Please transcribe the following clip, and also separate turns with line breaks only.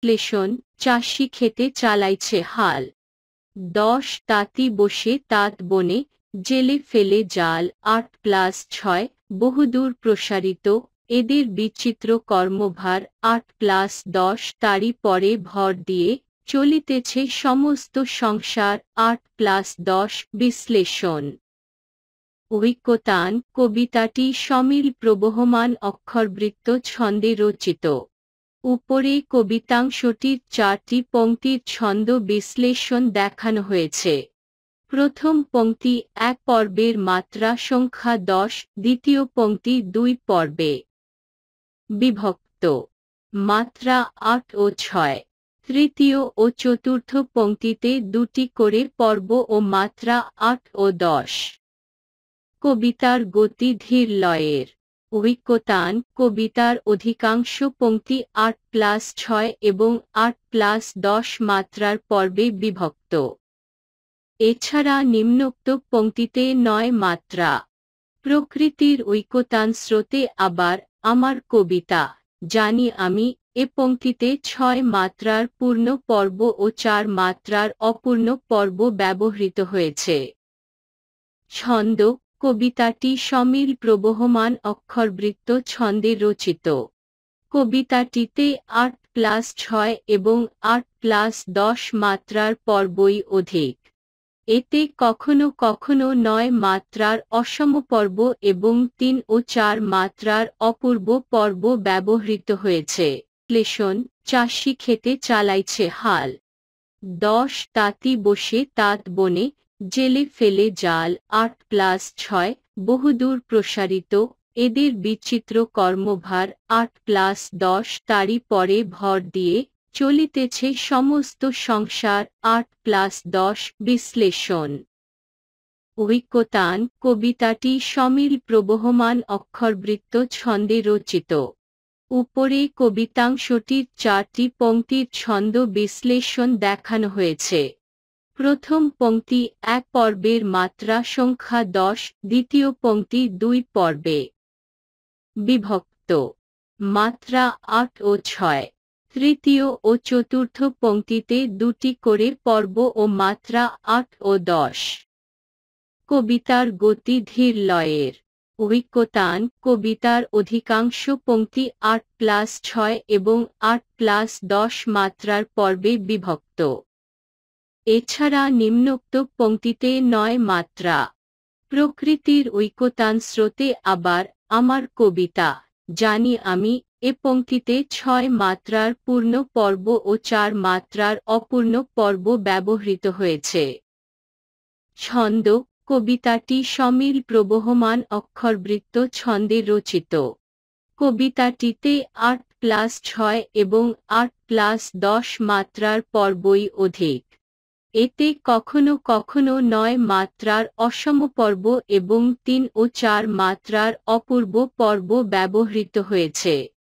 বিশ্লেষণ চাষি খেতে চালাইছে হাল দশ তাঁতি বসে তাঁত বনে জেলে ফেলে জাল আট প্লাস ছয় বহুদূর প্রসারিত এদের বিচিত্র কর্মভার আট প্লাস দশ তারই পরে ভর দিয়ে চলিতেছে সমস্ত সংসার আট প্লাস দশ বিশ্লেষণ ঐক্যতান কবিতাটি সমীর প্রবহমান অক্ষরবৃত্ত ছন্দে রচিত উপরে কবিতাংশটির চারটি পংক্তির ছন্দ বিশ্লেষণ দেখানো হয়েছে প্রথম পংক্তি এক পর্বের মাত্রা সংখ্যা দশ দ্বিতীয় পংক্তি দুই পর্বে বিভক্ত মাত্রা আট ও ছয় তৃতীয় ও চতুর্থ পংক্তিতে দুটি করে পর্ব ও মাত্রা আট ও দশ কবিতার গতি ধীর লয়ের অভিজ্ঞতান কবিতার অধিকাংশ পংক্তি আট প্লাস ছয় এবং আট প্লাস দশ মাত্রার পর্বে বিভক্ত এছাড়া নিম্নোক্ত পঙ্ক্তিতে নয় মাত্রা প্রকৃতির ঐক্যতান স্রোতে আবার আমার কবিতা জানি আমি এ পঙ্ক্তিতে ছয় মাত্রার পূর্ণ পর্ব ও চার মাত্রার অপূর্ণ পর্ব ব্যবহৃত হয়েছে ছন্দ কবিতাটি সমীর প্রবহমান অক্ষরবৃত্ত ছন্দে রচিত কবিতাটিতে আট প্লাস ছয় এবং আট প্লাস দশ মাত্রার পর্বই অধিক এতে কখনো কখনো নয় মাত্রার অসম পর্ব এবং তিন ও চার মাত্রার অপূর্ব পর্ব ব্যবহৃত হয়েছে ক্লেশন চাষি খেতে চালাইছে হাল দশ তাঁতি বসে তাঁত বনে জেলে ফেলে জাল আট প্লাস ছয় বহুদূর প্রসারিত এদের বিচিত্র কর্মভার আট প্লাস দশ তারই পরে ভর দিয়ে চলিতেছে সমস্ত সংসার আট প্লাস দশ বিশ্লেষণ ঐক্যতান কবিতাটি সমীল প্রবহমান অক্ষরবৃত্ত ছন্দে রচিত উপরে কবিতাংশটির চারটি পংক্তির ছন্দ বিশ্লেষণ দেখানো হয়েছে প্রথম পংক্তি এক পর্বের মাত্রা সংখ্যা দশ দ্বিতীয় পংক্তি দুই পর্বে বিভক্ত মাত্রা আট ও ছয় তৃতীয় ও চতুর্থ পংক্তিতে দুটি করে পর্ব ও মাত্রা আট ও দশ কবিতার গতি ধীর লয়ের ঐক্যতান কবিতার অধিকাংশ পংক্তি আট প্লাস ছয় এবং আট প্লাস দশ মাত্রার পর্বে বিভক্ত এছাড়া নিম্নোক্ত পঙ্ক্তিতে নয় মাত্রা প্রকৃতির ঐকতান স্রোতে আবার আমার কবিতা জানি আমি এ পঙ্ক্তিতে ছয় মাত্রার পূর্ণ পর্ব ও চার মাত্রার অপূর্ণ পর্ব ব্যবহৃত হয়েছে ছন্দ কবিতাটি সমীর প্রবহমান অক্ষরবৃত্ত ছন্দে রচিত কবিতাটিতে আট প্লাস ছয় এবং আট প্লাস দশ মাত্রার পর্বই অধিক এতে কখনো কখনো নয় মাত্রার অসম পর্ব এবং তিন ও চার মাত্রার অপূর্ব পর্ব ব্যবহৃত হয়েছে